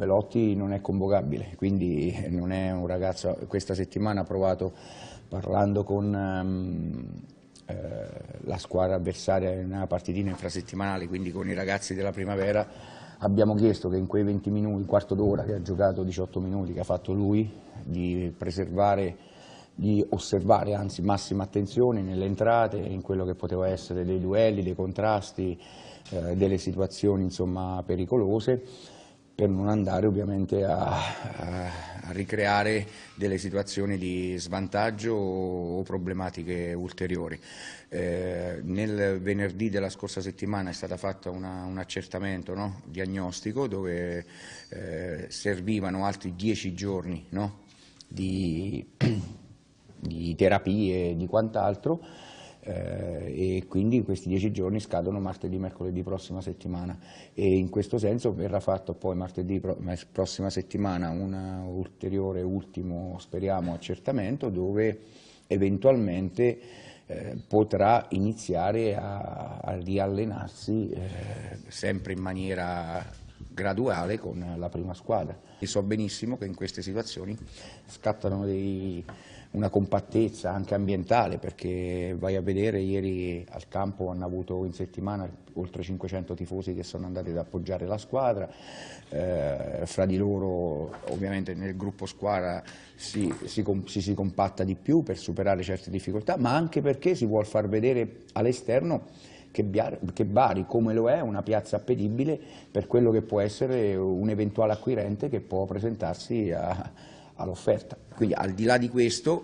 Velotti non è convocabile, quindi non è un ragazzo, questa settimana ha provato parlando con um, eh, la squadra avversaria in una partitina infrasettimanale, quindi con i ragazzi della primavera abbiamo chiesto che in quei 20 minuti, quarto d'ora che ha giocato 18 minuti che ha fatto lui, di preservare di osservare anzi massima attenzione nelle entrate, in quello che poteva essere dei duelli, dei contrasti, eh, delle situazioni insomma, pericolose per non andare ovviamente a, a ricreare delle situazioni di svantaggio o, o problematiche ulteriori. Eh, nel venerdì della scorsa settimana è stato fatto una, un accertamento no? diagnostico dove eh, servivano altri dieci giorni no? di, di terapie e di quant'altro eh, e quindi questi dieci giorni scadono martedì, mercoledì prossima settimana e in questo senso verrà fatto poi martedì pro prossima settimana un ulteriore, ultimo, speriamo, accertamento dove eventualmente eh, potrà iniziare a, a riallenarsi eh, sempre in maniera graduale con la prima squadra. E so benissimo che in queste situazioni scattano dei, una compattezza anche ambientale perché vai a vedere ieri al campo hanno avuto in settimana oltre 500 tifosi che sono andati ad appoggiare la squadra, eh, fra di loro ovviamente nel gruppo squadra si si, si, si compatta di più per superare certe difficoltà ma anche perché si vuol far vedere all'esterno che, Bari, come lo è, è una piazza appetibile per quello che può essere un eventuale acquirente che può presentarsi all'offerta. Quindi al di là di questo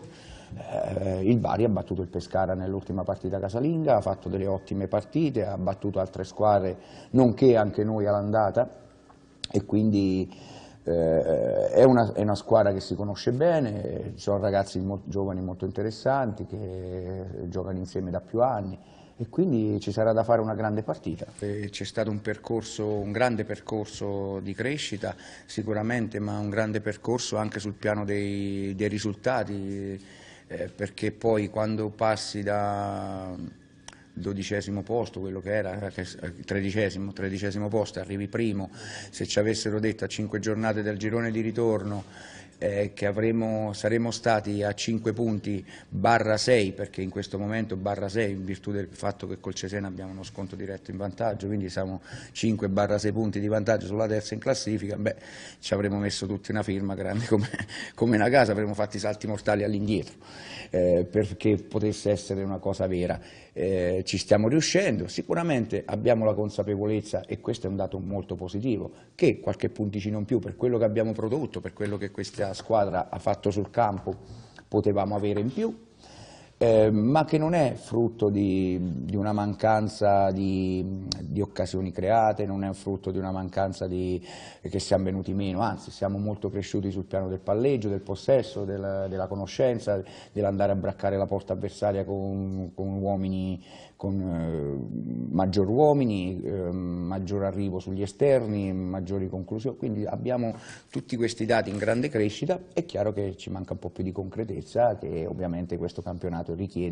eh, il Bari ha battuto il Pescara nell'ultima partita casalinga, ha fatto delle ottime partite, ha battuto altre squadre, nonché anche noi all'andata e quindi eh, è, una, è, una, squadra che si conosce bene, ci sono ragazzi mo giovani molto interessanti che giocano insieme da più anni, e quindi ci sarà da fare una grande partita. C'è stato un, percorso, un grande percorso di crescita sicuramente, ma un grande percorso anche sul piano dei, dei risultati, eh, perché poi quando passi da dodicesimo posto, quello che era, eh, eh, tredicesimo, tredicesimo posto, arrivi primo, se ci avessero detto a cinque giornate del girone di ritorno eh, che avremo, saremo stati a 5 punti barra 6 perché in questo momento barra 6 in virtù del fatto che col Cesena abbiamo uno sconto diretto in vantaggio quindi siamo 5 barra 6 punti di vantaggio sulla terza in classifica beh ci avremmo messo tutti una firma grande come, come una casa avremmo fatto i salti mortali all'indietro eh, perché potesse essere una cosa vera eh, ci stiamo riuscendo sicuramente abbiamo la consapevolezza e questo è un dato molto positivo che qualche punticino in più per quello che abbiamo prodotto per quello che questa squadra ha fatto sul campo potevamo avere in più eh, ma che non è frutto di, di una mancanza di, di, occasioni create, non è frutto di una mancanza di, che siamo venuti meno, anzi siamo molto cresciuti sul piano del palleggio, del possesso, della, della conoscenza, dell'andare a braccare la porta avversaria con, con uomini, con eh, maggior uomini, eh, maggior arrivo sugli esterni, maggiori conclusioni, quindi abbiamo tutti questi dati in grande crescita, è chiaro che ci manca un po' più di concretezza che ovviamente questo campionato richiede